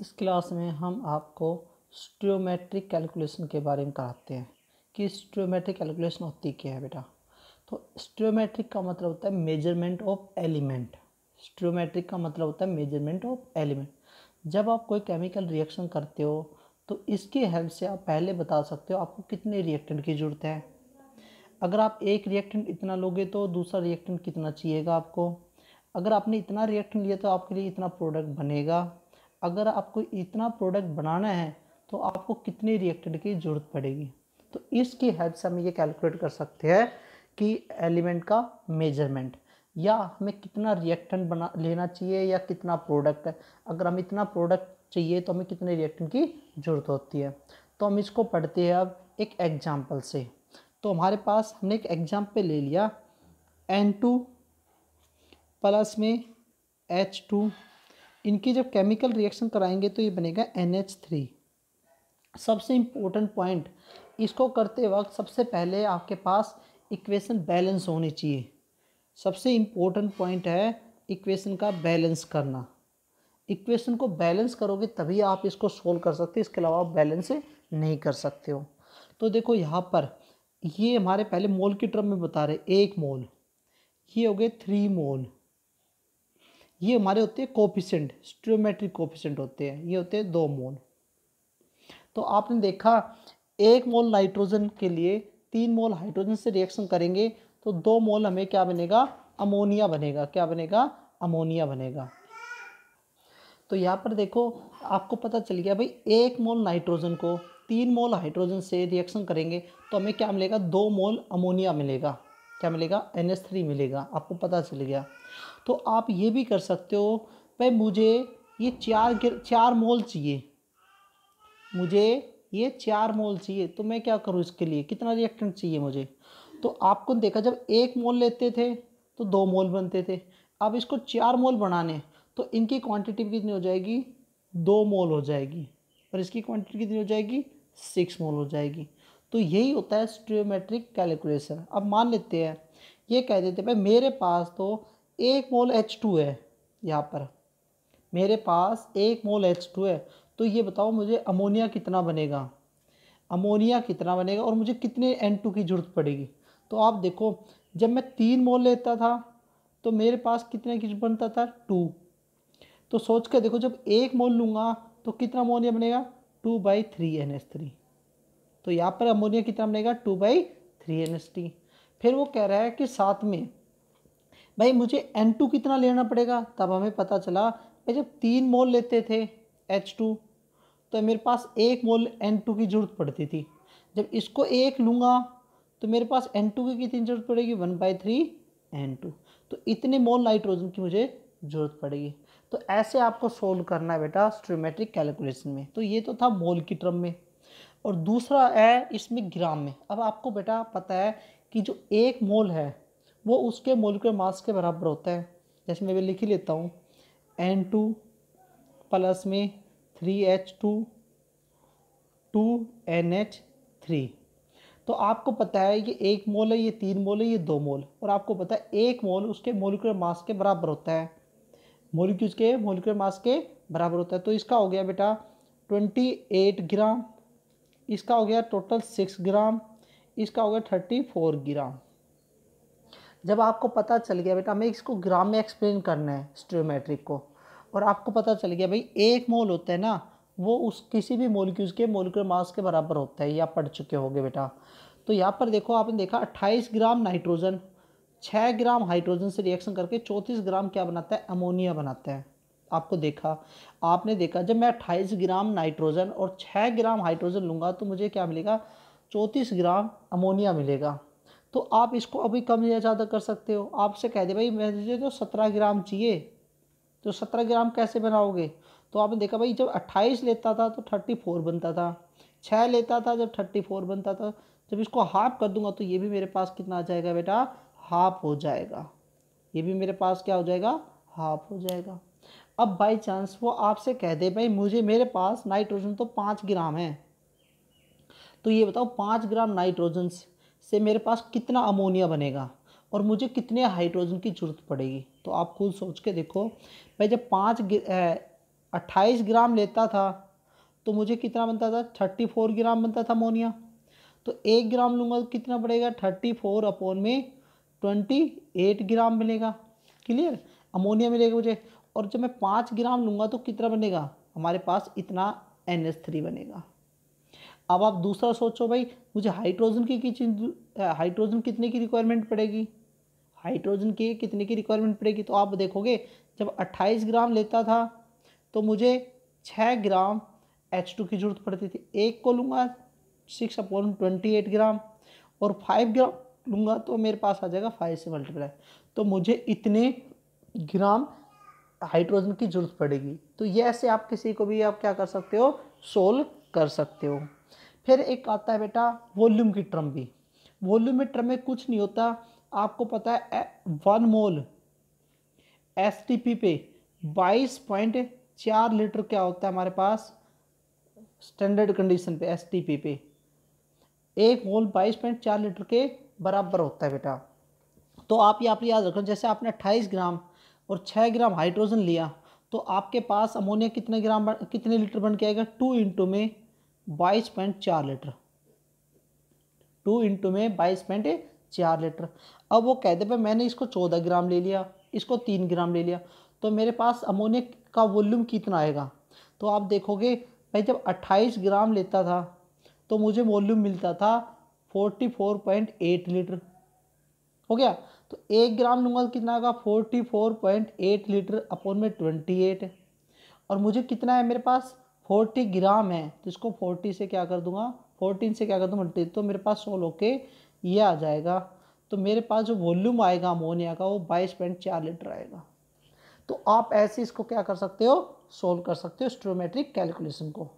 इस क्लास में हम आपको स्ट्रियोमेट्रिक कैलकुलेशन के बारे में कराते हैं कि स्ट्रियोमेट्रिक कैलकुलेशन होती क्या है बेटा तो स्ट्रियोमेट्रिक का मतलब होता है मेजरमेंट ऑफ एलिमेंट स्ट्रियोमेट्रिक का मतलब होता है मेजरमेंट ऑफ एलिमेंट जब आप कोई केमिकल रिएक्शन करते हो तो इसकी हेल्प से आप पहले बता सकते हो आपको कितने रिएक्टेंट की ज़रूरत है अगर आप एक रिएक्टेंट इतना लोगे तो दूसरा रिएक्टेंट कितना चाहिएगा आपको अगर आपने इतना रिएक्टेंट लिया तो आपके लिए इतना प्रोडक्ट बनेगा अगर आपको इतना प्रोडक्ट बनाना है तो आपको कितने रिएक्टेंट की ज़रूरत पड़ेगी तो इसकी हेल्प से हम ये कैलकुलेट कर सकते हैं कि एलिमेंट का मेजरमेंट या हमें कितना रिएक्टेंट बना लेना चाहिए या कितना प्रोडक्ट है अगर हमें इतना प्रोडक्ट चाहिए तो हमें कितने रिएक्टेंट की ज़रूरत होती है तो हम इसको पढ़ते हैं अब एक एग्जाम्पल से तो हमारे पास हमने एक एग्जाम्पल ले लिया एन टू प्लस में एच टू इनकी जब केमिकल रिएक्शन कराएंगे तो ये बनेगा एन एच थ्री सबसे इम्पोर्टेंट पॉइंट इसको करते वक्त सबसे पहले आपके पास इक्वेशन बैलेंस होनी चाहिए सबसे इम्पोर्टेंट पॉइंट है इक्वेशन का बैलेंस करना इक्वेशन को बैलेंस करोगे तभी आप इसको सोल्व कर सकते इसके अलावा आप बैलेंस नहीं कर सकते हो तो देखो यहाँ पर ये हमारे पहले मोल की टर्म में बता रहे एक मोल ये हो गए थ्री मोल ये हमारे होते हैं कोपिसेंट स्ट्रियोमेट्रिक कोपिसेंट होते हैं ये होते हैं दो मोल तो आपने देखा एक मोल नाइट्रोजन के लिए तीन मोल हाइड्रोजन से रिएक्शन करेंगे तो दो मोल हमें क्या बनेगा अमोनिया बनेगा क्या बनेगा अमोनिया बनेगा तो यहाँ पर देखो आपको पता चल गया भाई एक मोल नाइट्रोजन को तीन मोल हाइड्रोजन से रिएक्शन करेंगे तो हमें क्या मिलेगा दो मोल अमोनिया मिलेगा क्या मिलेगा एन थ्री मिलेगा आपको पता चल गया तो आप ये भी कर सकते हो भाई मुझे ये चार चार मोल चाहिए मुझे ये चार मोल चाहिए तो मैं क्या करूँ इसके लिए कितना रिएक्टेंट चाहिए मुझे तो आपको देखा जब एक मोल लेते थे तो दो मोल बनते थे अब इसको चार मोल बनाने तो इनकी क्वांटिटी कितनी हो जाएगी दो मोल हो जाएगी और इसकी क्वांटिटी कितनी हो जाएगी सिक्स मोल हो जाएगी तो यही होता है स्ट्रियोमेट्रिक कैलकुलेशन अब मान लेते हैं ये कह देते भाई मेरे पास तो एक मोल एच टू है यहाँ पर मेरे पास एक मोल एच टू है तो ये बताओ मुझे अमोनिया कितना बनेगा अमोनिया कितना बनेगा और मुझे कितने एन टू की ज़रूरत पड़ेगी तो आप देखो जब मैं तीन मोल लेता था तो मेरे पास कितने की बनता था टू तो सोच कर देखो जब एक मोल लूँगा तो कितना अमोनिया बनेगा two by three N S three तो यहाँ पर अमोनिया कितना बनेगा two by three N S T फिर वो कह रहा है कि साथ में भाई मुझे एन टू कितना लेना पड़ेगा तब हमें पता चला भाई जब तीन मोल लेते थे एच टू तो मेरे पास एक मोल एन टू की ज़रूरत पड़ती थी जब इसको एक लूँगा तो मेरे पास एन टू की कितनी ज़रूरत पड़ेगी one by three N two तो इतने मोल नाइट्रोजन की मुझे ज़रूरत पड़ेगी तो ऐसे आपको सोल्व करना है बेटा स्ट्रोमेट्रिक कैलकुलेशन में तो ये तो था मोल की ट्रम में और दूसरा है इसमें ग्राम में अब आपको बेटा पता है कि जो एक मोल है वो उसके मोलिकुलर मास के बराबर होता है जैसे मैं भी लिख ही लेता हूँ एन टू प्लस में three H two two N H three तो आपको पता है ये एक मोल है ये तीन मोल है ये दो मोल और आपको पता है एक मोल उसके मोलिकुलर मास के बराबर होता है मोलिक्यूल्स के मोलिकुलर मास के बराबर होता है तो इसका हो गया बेटा ट्वेंटी एट ग्राम इसका हो गया टोटल सिक्स ग्राम इसका हो गया थर्टी फोर ग्राम जब आपको पता चल गया बेटा हमें इसको ग्राम में एक्सप्लेन करना है स्ट्रियोमेट्रिक को और आपको पता चल गया भाई एक मोल होता है ना वो उस किसी भी मोलिक्यूज के मोलिकुलर मास के बराबर होता है या पढ़ चुके होंगे बेटा तो यहाँ पर देखो आपने देखा 28 ग्राम नाइट्रोजन 6 ग्राम हाइड्रोजन से रिएक्शन करके 34 ग्राम क्या बनाता है अमोनिया बनाता है आपको देखा आपने देखा जब मैं 28 ग्राम नाइट्रोजन और 6 ग्राम हाइड्रोजन लूँगा तो मुझे क्या मिलेगा 34 ग्राम अमोनिया मिलेगा तो आप इसको अभी कम या ज़्यादा कर सकते हो आपसे कह दे भाई मुझे तो सत्रह ग्राम चाहिए तो सत्रह ग्राम कैसे बनाओगे तो आपने देखा भाई जब अट्ठाईस लेता था तो थर्टी फोर बनता था छः लेता था जब थर्टी फोर बनता था जब इसको हाफ कर दूंगा तो ये भी मेरे पास कितना आ जाएगा बेटा हाफ हो जाएगा ये भी मेरे पास क्या हो जाएगा हाफ हो जाएगा अब बाई चांस वो आपसे कह दे भाई मुझे मेरे पास नाइट्रोजन तो पाँच ग्राम है तो ये बताओ पाँच ग्राम नाइट्रोजन से मेरे पास कितना अमोनिया बनेगा और मुझे कितने हाइड्रोजन की ज़रूरत पड़ेगी तो आप खुद सोच के देखो मैं जब पाँच अट्ठाईस ग्राम लेता था तो मुझे कितना बनता था थर्टी फोर ग्राम बनता था अमोनिया तो एक ग्राम लूँगा तो कितना पड़ेगा थर्टी फोर अपॉन में ट्वेंटी एट ग्राम मिलेगा क्लियर अमोनिया मिलेगा मुझे और जब मैं पाँच ग्राम लूँगा तो कितना बनेगा हमारे पास इतना एन एस थ्री बनेगा अब आप दूसरा सोचो भाई मुझे हाइड्रोजन की किचन हाइड्रोजन कितने की रिक्वायरमेंट पड़ेगी हाइड्रोजन की कितने की रिक्वायरमेंट पड़ेगी तो आप देखोगे जब 28 ग्राम लेता था तो मुझे 6 ग्राम H2 की ज़रूरत पड़ती थी एक को लूँगा six upon twenty eight gram और फाइव ग्राम लूँगा तो मेरे पास आ जाएगा फाइव से मल्टीप्लाई तो मुझे इतने ग्राम हाइड्रोजन की ज़रूरत पड़ेगी तो ये ऐसे आप किसी को भी आप क्या कर सकते हो सोल्व कर सकते हो फिर एक आता है बेटा वॉल्यूम की ट्रम भी वॉल्यूम में ट्रम में कुछ नहीं होता आपको पता है वन मोल एस पे बाईस पॉइंट चार लीटर क्या होता है हमारे पास स्टैंडर्ड कंडीशन पे एस पे एक मोल बाईस पॉइंट चार लीटर के बराबर होता है बेटा तो आप ये आप याद रखो जैसे आपने अट्ठाईस ग्राम और छः ग्राम हाइड्रोजन लिया तो आपके पास अमोनिया कितने ग्राम कितने लीटर बन के आएगा टू इंटू में बाईस पॉइंट चार लीटर टू इंटू में बाईस पॉइंट चार लीटर अब वो कहते पे मैंने इसको चौदह ग्राम ले लिया इसको तीन ग्राम ले लिया तो मेरे पास अमोनिया का वॉल्यूम कितना आएगा तो आप देखोगे मैं जब 28 ग्राम लेता था तो मुझे वॉल्यूम मिलता था 44.8 लीटर हो गया तो एक ग्राम लूँगा तो कितना पॉइंट 44.8 लीटर अपॉन में 28 और मुझे कितना है मेरे पास फोर्टी ग्राम है तो इसको फोर्टी से क्या कर दूंगा फोर्टीन से क्या कर दूंगा तो मेरे पास सोल होके ये आ जाएगा तो मेरे पास जो वॉल्यूम आएगा अमोनिया का वो बाईस पॉइंट चार लीटर आएगा तो आप ऐसे इसको क्या कर सकते हो सोल्व कर सकते हो स्ट्रोमेट्रिक कैलकुलेशन को